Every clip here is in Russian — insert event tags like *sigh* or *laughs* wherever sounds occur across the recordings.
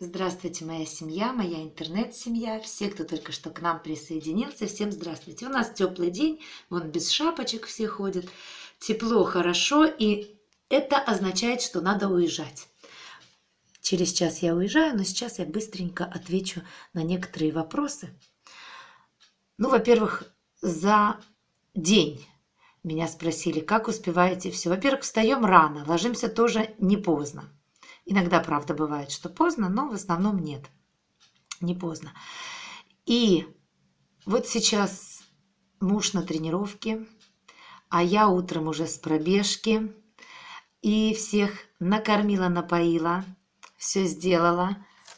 Здравствуйте, моя семья, моя интернет-семья, все, кто только что к нам присоединился, всем здравствуйте. У нас теплый день, вон без шапочек все ходят, тепло, хорошо, и это означает, что надо уезжать. Через час я уезжаю, но сейчас я быстренько отвечу на некоторые вопросы. Ну, во-первых, за день меня спросили, как успеваете все. Во-первых, встаем рано, ложимся тоже не поздно. Иногда, правда, бывает, что поздно, но в основном нет, не поздно. И вот сейчас муж на тренировке, а я утром уже с пробежки, и всех накормила, напоила, все сделала,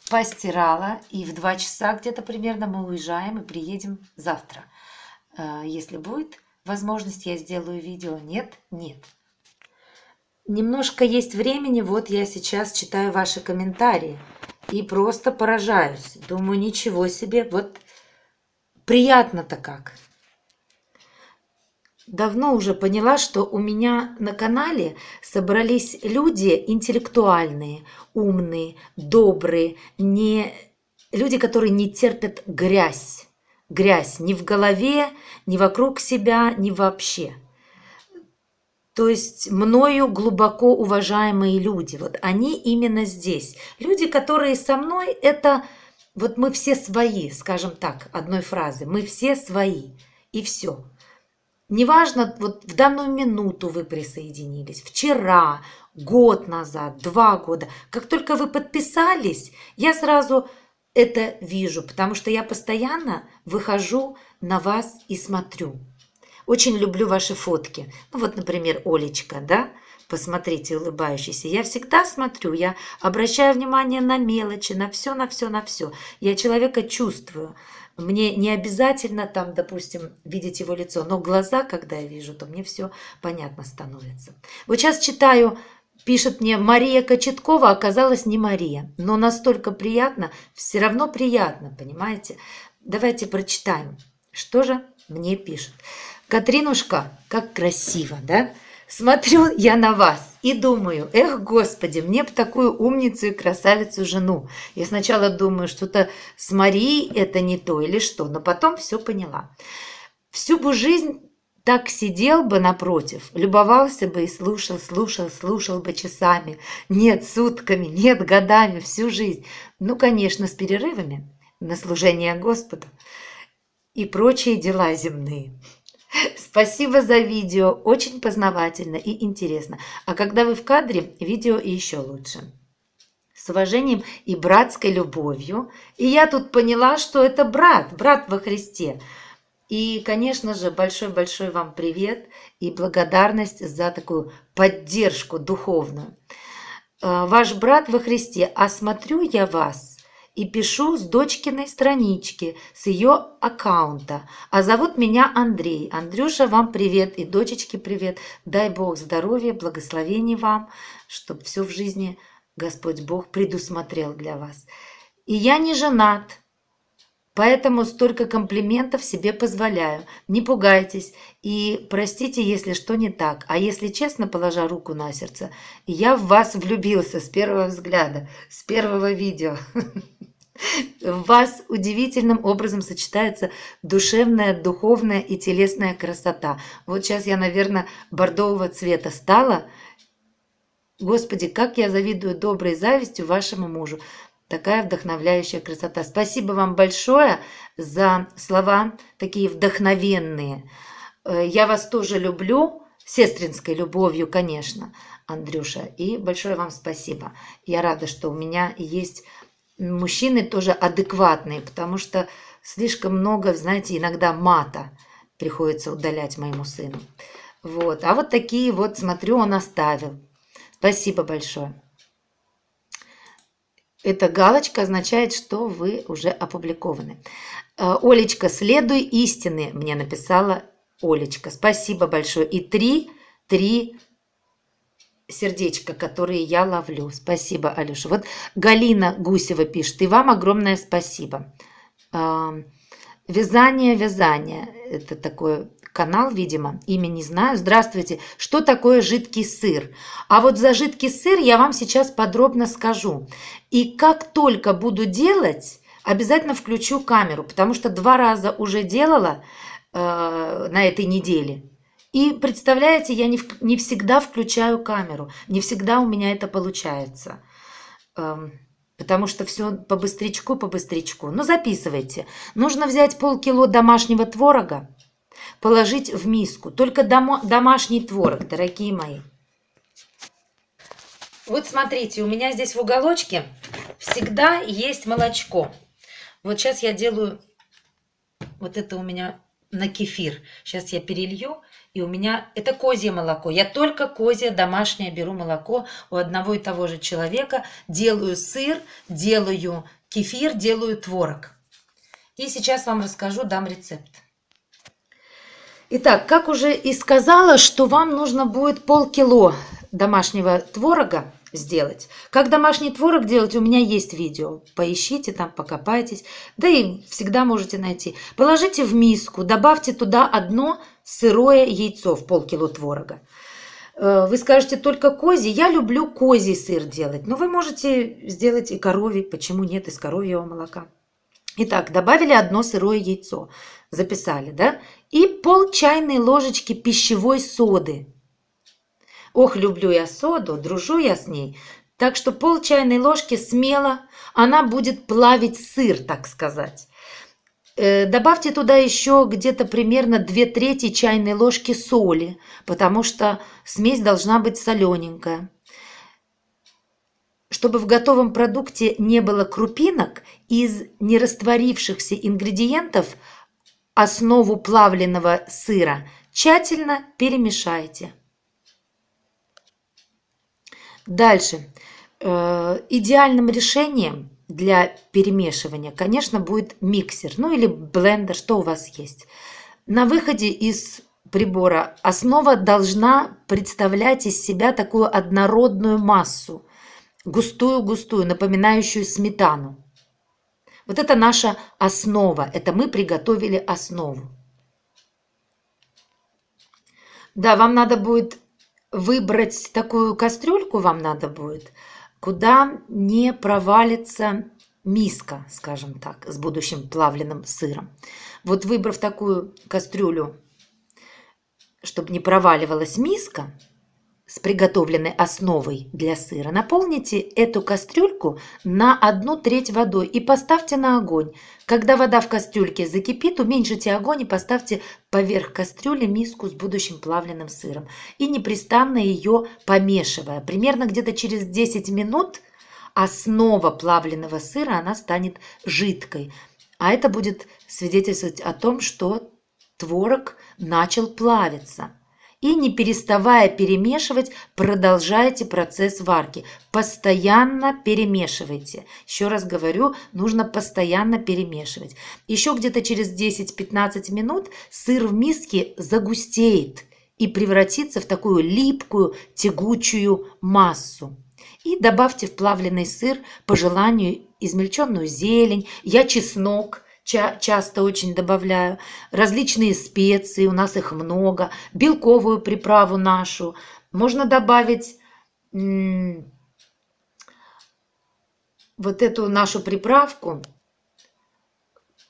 постирала, и в два часа где-то примерно мы уезжаем и приедем завтра. Э, если будет возможность, я сделаю видео. Нет, нет. Немножко есть времени, вот я сейчас читаю ваши комментарии и просто поражаюсь. Думаю, ничего себе, вот приятно-то как. Давно уже поняла, что у меня на канале собрались люди интеллектуальные, умные, добрые, не люди, которые не терпят грязь. Грязь ни в голове, ни вокруг себя, ни вообще – то есть мною глубоко уважаемые люди, вот они именно здесь. Люди, которые со мной, это вот мы все свои, скажем так, одной фразы, мы все свои, и все. Неважно, вот в данную минуту вы присоединились, вчера, год назад, два года. Как только вы подписались, я сразу это вижу, потому что я постоянно выхожу на вас и смотрю. Очень люблю ваши фотки. Ну вот, например, Олечка, да? Посмотрите, улыбающийся. Я всегда смотрю, я обращаю внимание на мелочи, на все, на все, на все. Я человека чувствую. Мне не обязательно там, допустим, видеть его лицо, но глаза, когда я вижу, то мне все понятно становится. Вот сейчас читаю Пишет мне Мария Кочеткова, оказалась не Мария. Но настолько приятно, все равно приятно, понимаете? Давайте прочитаем, что же мне пишет. Катринушка, как красиво, да? Смотрю я на вас и думаю, эх, господи, мне бы такую умницу и красавицу жену. Я сначала думаю, что-то с Марией это не то или что, но потом все поняла. Всю бы жизнь так сидел бы напротив, любовался бы и слушал, слушал, слушал бы часами. Нет, сутками, нет, годами, всю жизнь. Ну, конечно, с перерывами на служение Господу и прочие дела земные. Спасибо за видео, очень познавательно и интересно. А когда вы в кадре, видео еще лучше. С уважением и братской любовью. И я тут поняла, что это брат, брат во Христе. И, конечно же, большой-большой вам привет и благодарность за такую поддержку духовную. А, ваш брат во Христе, а смотрю я вас – и пишу с дочкиной странички, с ее аккаунта. А зовут меня Андрей. Андрюша, вам привет и дочечке привет. Дай Бог здоровья, благословений вам, чтобы все в жизни Господь Бог предусмотрел для вас. И я не женат, Поэтому столько комплиментов себе позволяю. Не пугайтесь и простите, если что не так. А если честно, положа руку на сердце, я в вас влюбился с первого взгляда, с первого видео. *laughs* В вас удивительным образом сочетается душевная, духовная и телесная красота. Вот сейчас я, наверное, бордового цвета стала. Господи, как я завидую доброй завистью вашему мужу. Такая вдохновляющая красота. Спасибо вам большое за слова такие вдохновенные. Э, я вас тоже люблю, сестринской любовью, конечно, Андрюша. И большое вам спасибо. Я рада, что у меня есть мужчины тоже адекватные, потому что слишком много, знаете, иногда мата приходится удалять моему сыну. Вот. А вот такие вот, смотрю, он оставил. Спасибо большое. Эта галочка означает, что вы уже опубликованы. Э, Олечка, следуй истины, мне написала Олечка. Спасибо большое. И три, три сердечко, которые я ловлю. Спасибо, Алеша. Вот Галина Гусева пишет. И вам огромное спасибо. А, вязание, вязание. Это такой канал, видимо, имя не знаю. Здравствуйте. Что такое жидкий сыр? А вот за жидкий сыр я вам сейчас подробно скажу. И как только буду делать, обязательно включу камеру, потому что два раза уже делала э, на этой неделе. И представляете, я не, не всегда включаю камеру, не всегда у меня это получается. Эм, потому что все по быстрячку, по быстрячку. Ну, записывайте. Нужно взять полкило домашнего творога, положить в миску. Только дом домашний творог, дорогие мои. Вот смотрите, у меня здесь в уголочке всегда есть молочко. Вот сейчас я делаю, вот это у меня на кефир. Сейчас я перелью и у меня это козье молоко. Я только козье домашнее беру молоко у одного и того же человека. Делаю сыр, делаю кефир, делаю творог. И сейчас вам расскажу, дам рецепт. Итак, как уже и сказала, что вам нужно будет полкило домашнего творога сделать. Как домашний творог делать, у меня есть видео. Поищите там, покопайтесь. Да и всегда можете найти. Положите в миску, добавьте туда одно сырое яйцо в полкило творога. Э, вы скажете, только козий. Я люблю козий сыр делать. Но вы можете сделать и коровий. Почему нет из коровьего молока? Итак, добавили одно сырое яйцо. Записали, да? И пол чайной ложечки пищевой соды Ох, люблю я соду, дружу я с ней. Так что пол чайной ложки смело, она будет плавить сыр, так сказать. Э, добавьте туда еще где-то примерно 2 трети чайной ложки соли, потому что смесь должна быть солененькая. Чтобы в готовом продукте не было крупинок, из нерастворившихся ингредиентов основу плавленного сыра тщательно перемешайте. Дальше. Э, идеальным решением для перемешивания, конечно, будет миксер, ну или блендер, что у вас есть. На выходе из прибора основа должна представлять из себя такую однородную массу, густую-густую, напоминающую сметану. Вот это наша основа, это мы приготовили основу. Да, вам надо будет выбрать такую кастрюльку вам надо будет, куда не провалится миска, скажем так, с будущим плавленным сыром. Вот выбрав такую кастрюлю, чтобы не проваливалась миска, с приготовленной основой для сыра. Наполните эту кастрюльку на одну треть водой и поставьте на огонь. Когда вода в кастрюльке закипит, уменьшите огонь и поставьте поверх кастрюли миску с будущим плавленным сыром. И непрестанно ее помешивая. Примерно где-то через 10 минут основа плавленного сыра она станет жидкой. А это будет свидетельствовать о том, что творог начал плавиться и не переставая перемешивать, продолжайте процесс варки. Постоянно перемешивайте. Еще раз говорю, нужно постоянно перемешивать. Еще где-то через 10-15 минут сыр в миске загустеет и превратится в такую липкую, тягучую массу. И добавьте в вплавленный сыр по желанию измельченную зелень, я чеснок – ча- часто очень добавляю, различные специи, у нас их много, белковую приправу нашу. Можно добавить вот эту нашу приправку,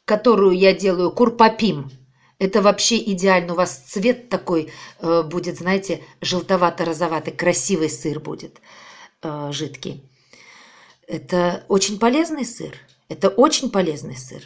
которую я делаю, курпапим. Это вообще идеально. У вас цвет такой э, будет, знаете, желтовато-розоватый, красивый сыр будет э, жидкий. Это очень полезный сыр. Это очень полезный сыр.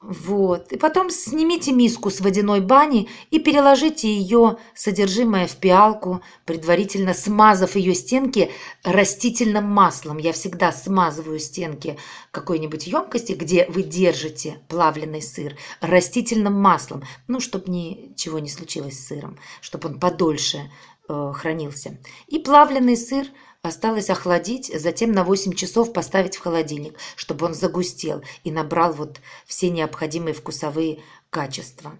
Вот. И потом снимите миску с водяной бани и переложите ее содержимое в пиалку, предварительно смазав ее стенки растительным маслом. Я всегда смазываю стенки какой-нибудь емкости, где вы держите плавленый сыр, растительным маслом, ну, чтобы ничего не случилось с сыром, чтобы он подольше э, хранился. И плавленый сыр – Осталось охладить, затем на 8 часов поставить в холодильник, чтобы он загустел и набрал вот все необходимые вкусовые качества.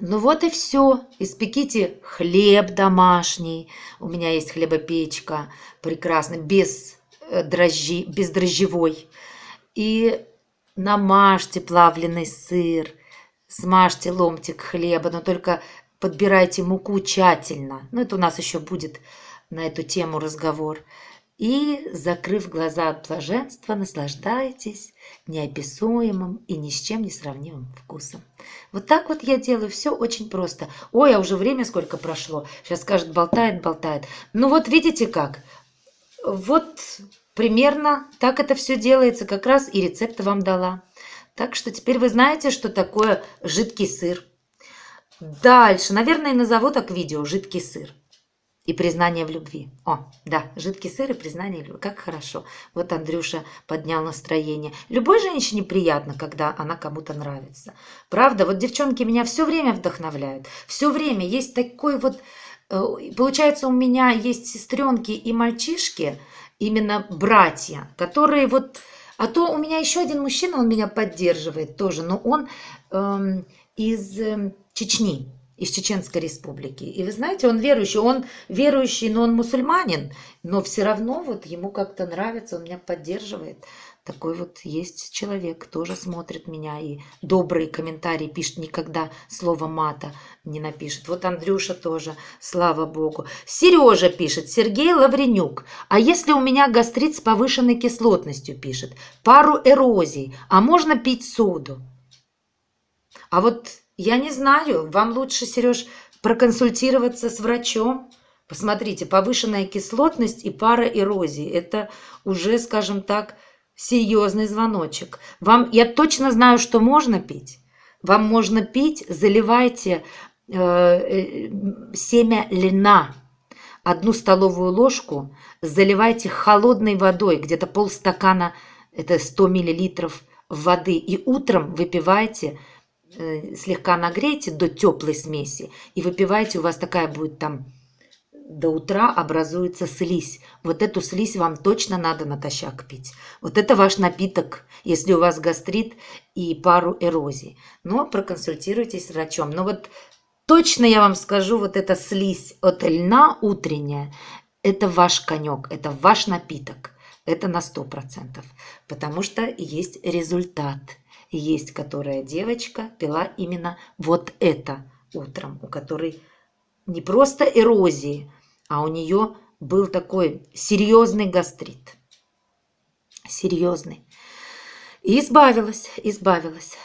Ну вот и все. Испеките хлеб домашний. У меня есть хлебопечка. Прекрасно. Без, э, дрожжи, без дрожжевой. И намажьте плавленый сыр. Смажьте ломтик хлеба, но только подбирайте муку тщательно. Ну, это у нас еще будет на эту тему разговор. И, закрыв глаза от блаженства, наслаждайтесь неописуемым и ни с чем не сравнимым вкусом. Вот так вот я делаю, все очень просто. Ой, а уже время сколько прошло. Сейчас скажет, болтает, болтает. Ну вот видите как. Вот примерно так это все делается, как раз и рецепты вам дала. Так что теперь вы знаете, что такое жидкий сыр. Дальше, наверное, назову так видео «Жидкий сыр». И признание в любви. О, да, жидкий сыр и признание в любви. Как хорошо. Вот Андрюша поднял настроение. Любой женщине приятно, когда она кому-то нравится. Правда, вот девчонки меня все время вдохновляют. Все время есть такой вот... Э, получается, у меня есть сестренки и мальчишки, именно братья, которые вот... А то у меня еще один мужчина, он меня поддерживает тоже, но он эм, из э, Чечни из Чеченской республики. И вы знаете, он верующий, он верующий, но он мусульманин, но все равно вот ему как-то нравится, он меня поддерживает. Такой вот есть человек, тоже смотрит меня и добрые комментарии пишет, никогда слово мата не напишет. Вот Андрюша тоже, слава богу. Сережа пишет, Сергей Лавренюк, а если у меня гастрит с повышенной кислотностью, пишет, пару эрозий, а можно пить соду? А вот я не знаю, вам лучше, Сереж, проконсультироваться с врачом. Посмотрите, повышенная кислотность и пара эрозии. Это уже, скажем так, серьезный звоночек. Вам, я точно знаю, что можно пить. Вам можно пить, заливайте э, э семя льна, одну столовую ложку, заливайте холодной водой, где-то полстакана, это 100 миллилитров воды, и утром выпивайте – Э, слегка нагрейте до теплой смеси и выпивайте, у вас такая будет там до утра образуется слизь. Вот эту слизь вам точно надо натощак пить. Вот это ваш напиток, если у вас гастрит и пару эрозий. Но проконсультируйтесь с врачом. Но вот точно я вам скажу, вот эта слизь от льна утренняя, это ваш конек, это ваш напиток. Это на 100%, потому что есть результат – есть которая девочка пила именно вот это утром, у которой не просто эрозии, а у нее был такой серьезный гастрит. Серьезный. И избавилась, избавилась.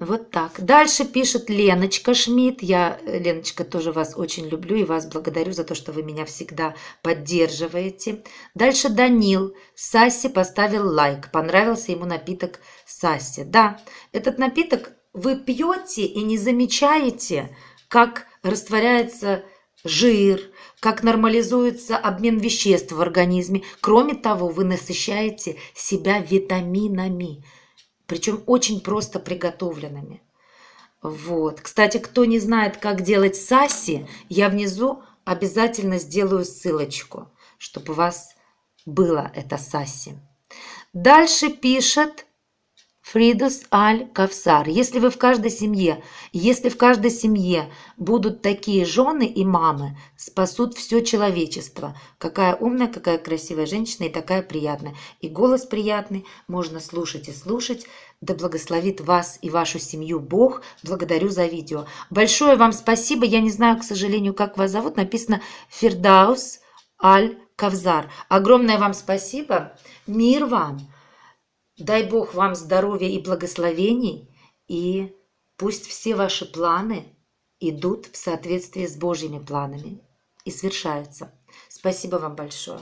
Вот так. Дальше пишет Леночка Шмидт. Я, э, Леночка, тоже вас очень люблю и вас благодарю за то, что вы меня всегда поддерживаете. Дальше Данил. Сасси поставил лайк. Понравился ему напиток Сасси. Да, этот напиток вы пьете и не замечаете, как растворяется жир, как нормализуется обмен веществ в организме. Кроме того, вы насыщаете себя витаминами – причем очень просто приготовленными. Вот. Кстати, кто не знает, как делать саси, я внизу обязательно сделаю ссылочку, чтобы у вас было это саси. Дальше пишет Фридус Аль-Кавсар. Если вы в каждой семье, если в каждой семье будут такие жены и мамы, спасут все человечество. Какая умная, какая красивая женщина и такая приятная. И голос приятный, можно слушать и слушать. Да благословит вас и вашу семью Бог. Благодарю за видео. Большое вам спасибо. Я не знаю, к сожалению, как вас зовут. Написано Фирдаус Аль-Кавзар. Огромное вам спасибо. Мир вам. Дай Бог вам здоровья и благословений, и пусть все ваши планы идут в соответствии с Божьими планами и свершаются. Спасибо вам большое.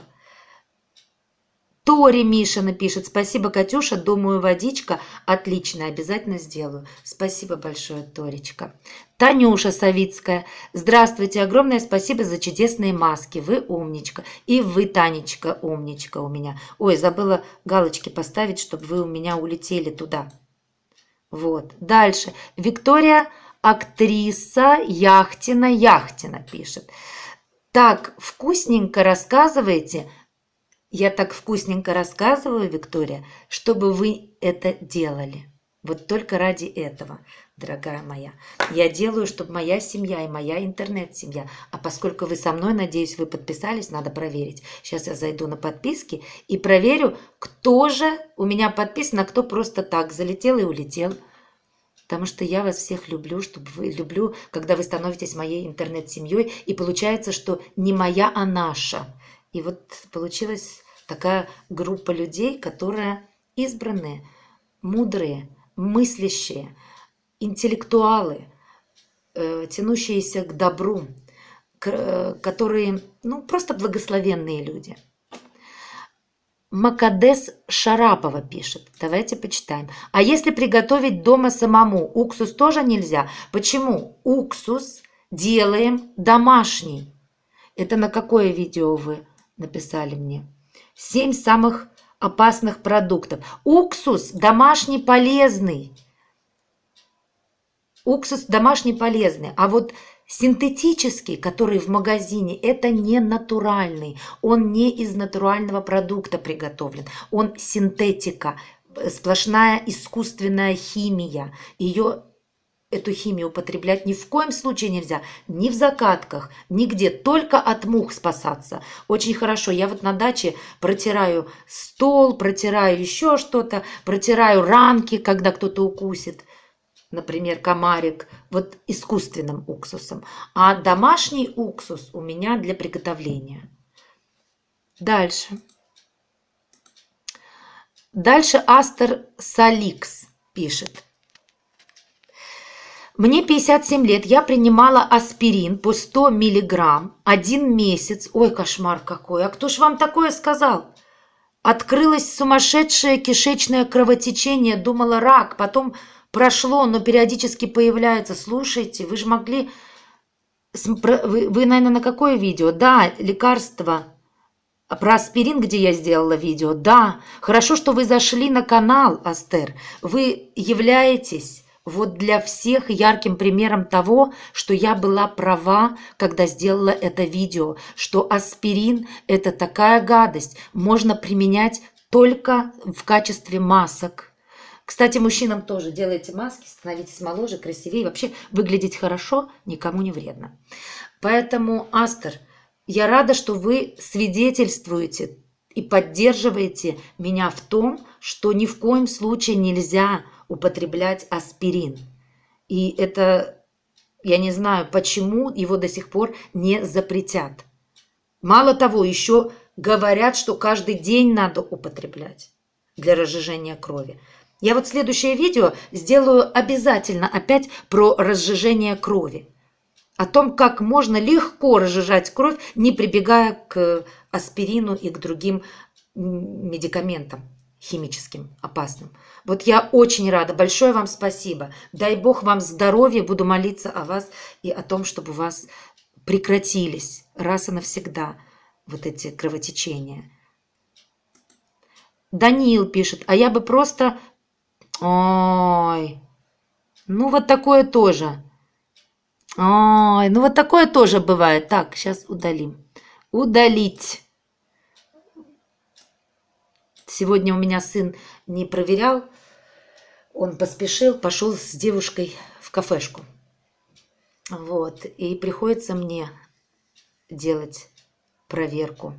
Тори Миша напишет. Спасибо, Катюша. Думаю, водичка. Отлично, обязательно сделаю. Спасибо большое, Торечка. Танюша Савицкая. Здравствуйте. Огромное спасибо за чудесные маски. Вы умничка. И вы, Танечка, умничка у меня. Ой, забыла галочки поставить, чтобы вы у меня улетели туда. Вот. Дальше. Виктория, актриса Яхтина Яхтина пишет. Так вкусненько рассказываете я так вкусненько рассказываю, Виктория, чтобы вы это делали. Вот только ради этого, дорогая моя. Я делаю, чтобы моя семья и моя интернет-семья. А поскольку вы со мной, надеюсь, вы подписались, надо проверить. Сейчас я зайду на подписки и проверю, кто же у меня подписан, а кто просто так залетел и улетел. Потому что я вас всех люблю, чтобы вы люблю, когда вы становитесь моей интернет-семьей. И получается, что не моя, а наша. И вот получилось такая группа людей, которые избранные, мудрые, мыслящие, интеллектуалы, э, тянущиеся к добру, э, которые, ну, просто благословенные люди. Макадес Шарапова пишет. Давайте почитаем. А если приготовить дома самому, уксус тоже нельзя? Почему? Уксус делаем домашний. Это на какое видео вы написали мне? Семь самых опасных продуктов. Уксус домашний полезный. Уксус домашний полезный. А вот Синтетический, который в магазине, это не натуральный. Он не из натурального продукта приготовлен. Он синтетика, сплошная искусственная химия. Ее Эту химию употреблять ни в коем случае нельзя. Ни в закатках, нигде. Только от мух спасаться. Очень хорошо. Я вот на даче протираю стол, протираю еще что-то, протираю ранки, когда кто-то укусит. Например, комарик. Вот искусственным уксусом. А домашний уксус у меня для приготовления. Дальше. Дальше Астер Саликс пишет. Мне 57 лет, я принимала аспирин по 100 миллиграмм один месяц. Ой, кошмар какой, а кто ж вам такое сказал? Открылось сумасшедшее кишечное кровотечение, думала рак, потом прошло, но периодически появляется. Слушайте, вы же могли... Вы, вы, наверное, на какое видео? Да, лекарство. А про аспирин, где я сделала видео. Да, хорошо, что вы зашли на канал, Астер. Вы являетесь вот для всех ярким примером того, что я была права, когда сделала это видео, что аспирин – это такая гадость, можно применять только в качестве масок. Кстати, мужчинам тоже делайте маски, становитесь моложе, красивее, вообще выглядеть хорошо никому не вредно. Поэтому, Астер, я рада, что вы свидетельствуете и поддерживаете меня в том, что ни в коем случае нельзя – употреблять аспирин. И это, я не знаю, почему его до сих пор не запретят. Мало того, еще говорят, что каждый день надо употреблять для разжижения крови. Я вот следующее видео сделаю обязательно опять про разжижение крови. О том, как можно легко разжижать кровь, не прибегая к аспирину и к другим медикаментам химическим, опасным. Вот я очень рада. Большое вам спасибо. Дай Бог вам здоровья. Буду молиться о вас и о том, чтобы у вас прекратились раз и навсегда вот эти кровотечения. Даниил пишет, а я бы просто... Ой, ну вот такое тоже. Ой, ну вот такое тоже бывает. Так, сейчас удалим. Удалить. Сегодня у меня сын не проверял, он поспешил, пошел с девушкой в кафешку. Вот, и приходится мне делать проверку.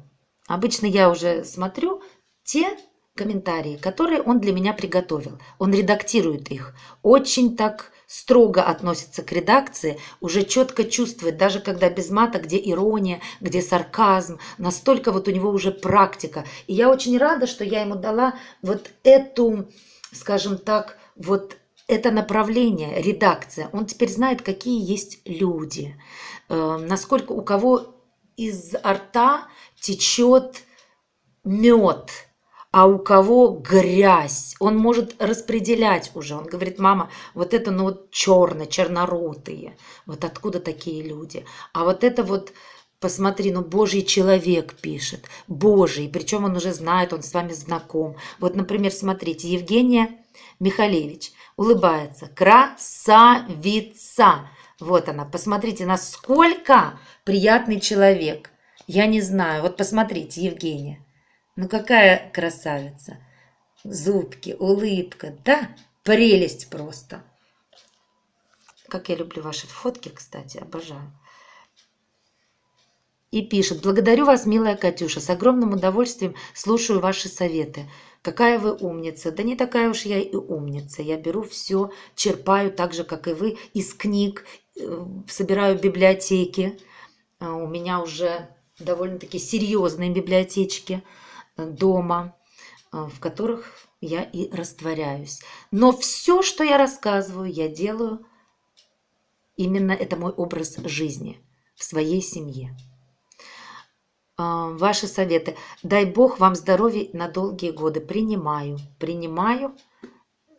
Обычно я уже смотрю те комментарии, которые он для меня приготовил. Он редактирует их. Очень так строго относится к редакции, уже четко чувствует, даже когда без мата, где ирония, где сарказм, настолько вот у него уже практика. И я очень рада, что я ему дала вот эту, скажем так, вот это направление, редакция. Он теперь знает, какие есть люди, э, насколько у кого из рта течет мед – а у кого грязь. Он может распределять уже. Он говорит, мама, вот это ну вот черно, черноротые. Вот откуда такие люди? А вот это вот Посмотри, ну Божий человек пишет, Божий, причем он уже знает, он с вами знаком. Вот, например, смотрите, Евгения Михалевич улыбается, красавица. Вот она, посмотрите, насколько приятный человек. Я не знаю, вот посмотрите, Евгения. Ну какая красавица! Зубки, улыбка, да, прелесть просто. Как я люблю ваши фотки, кстати, обожаю. И пишет, благодарю вас, милая Катюша, с огромным удовольствием слушаю ваши советы. Какая вы умница. Да не такая уж я и умница. Я беру все, черпаю так же, как и вы, из книг, э, собираю библиотеки. А у меня уже довольно-таки серьезные библиотечки дома, э, в которых я и растворяюсь. Но все, что я рассказываю, я делаю именно это мой образ жизни в своей семье. Э, ваши советы. Дай Бог вам здоровья на долгие годы. Принимаю, принимаю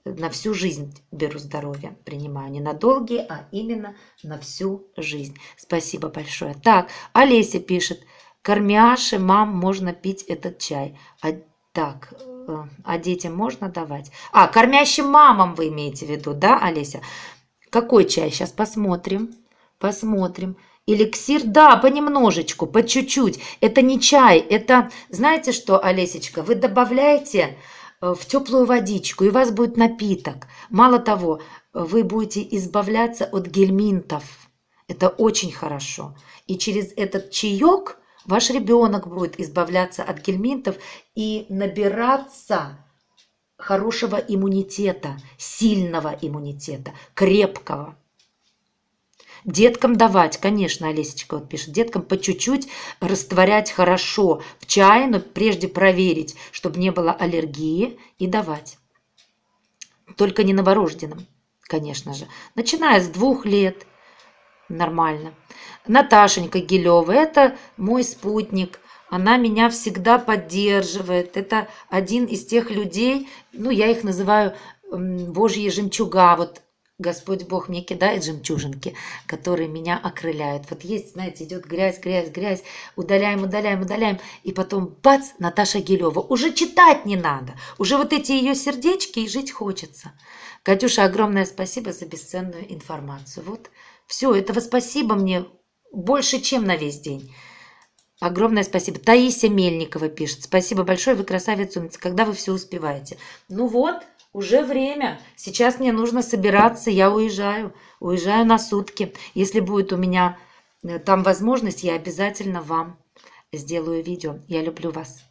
э, на всю жизнь беру здоровье, принимаю не на долгие, а именно на всю жизнь. Спасибо большое. Так, Олеся пишет – Кормяше мам можно пить этот чай. А, так, э, а детям можно давать? А, кормящим мамам вы имеете в виду, да, Олеся? Какой чай? Сейчас посмотрим. Посмотрим. Эликсир, да, понемножечку, по чуть-чуть. Это не чай, это, знаете что, Олесечка, вы добавляете э, в теплую водичку, и у вас будет напиток. Мало того, вы будете избавляться от гельминтов. Это очень хорошо. И через этот чаек Ваш ребенок будет избавляться от гельминтов и набираться хорошего иммунитета, сильного иммунитета, крепкого. Деткам давать, конечно, Олесечка вот пишет, деткам по чуть-чуть растворять хорошо в чае, но прежде проверить, чтобы не было аллергии, и давать. Только не новорожденным, конечно же. Начиная с двух лет – Нормально. Наташенька Гилева, это мой спутник. Она меня всегда поддерживает. Это один из тех людей, ну, я их называю божьи жемчуга. Вот Господь Бог мне кидает жемчужинки, которые меня окрыляют. Вот есть, знаете, идет грязь, грязь, грязь, удаляем, удаляем, удаляем, и потом бац, Наташа Гилева. Уже читать не надо, уже вот эти ее сердечки и жить хочется. Катюша, огромное спасибо за бесценную информацию. Вот все, этого спасибо мне больше, чем на весь день. Огромное спасибо. Таисия Мельникова пишет. Спасибо большое, вы красавица, умница. Когда вы все успеваете? Ну вот, уже время. Сейчас мне нужно собираться, я уезжаю. Уезжаю на сутки. Если будет у меня э, там возможность, я обязательно вам сделаю видео. Я люблю вас.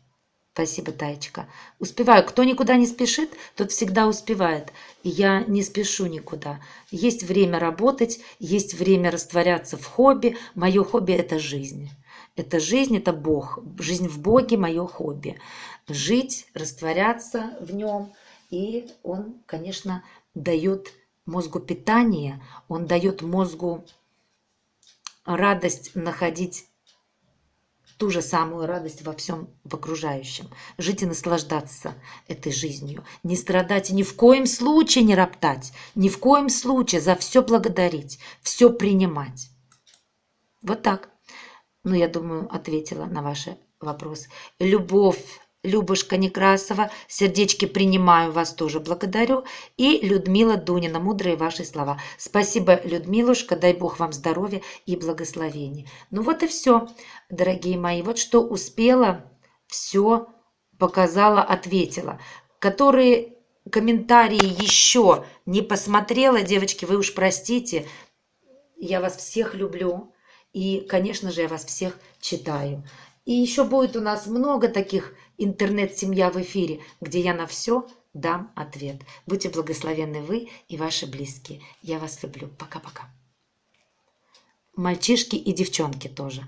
Спасибо, Таечка. Успеваю. Кто никуда не спешит, тот всегда успевает. И я не спешу никуда. Есть время работать, есть время растворяться в хобби. Мое хобби – это жизнь. Это жизнь, это Бог. Жизнь в Боге – мое хобби. Жить, растворяться в нем. И он, конечно, дает мозгу питание, он дает мозгу радость находить ту же самую радость во всем в окружающем. Жить и наслаждаться этой жизнью. Не страдать и ни в коем случае не роптать. Ни в коем случае за все благодарить, все принимать. Вот так. Ну, я думаю, ответила на ваши вопросы. Любовь Любушка Некрасова, сердечки принимаю вас тоже, благодарю. И Людмила Дунина, мудрые ваши слова. Спасибо, Людмилушка, дай Бог вам здоровья и благословений. Ну вот и все, дорогие мои. Вот что успела, все показала, ответила. Которые комментарии еще не посмотрела, девочки, вы уж простите. Я вас всех люблю. И, конечно же, я вас всех читаю. И еще будет у нас много таких Интернет-семья в эфире, где я на все дам ответ. Будьте благословенны вы и ваши близкие. Я вас люблю. Пока-пока. Мальчишки и девчонки тоже.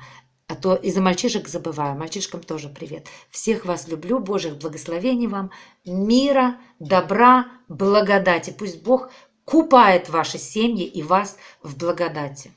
А то из-за мальчишек забываю. Мальчишкам тоже привет. Всех вас люблю. Божьих благословений вам. Мира, добра, благодати. Пусть Бог купает ваши семьи и вас в благодати.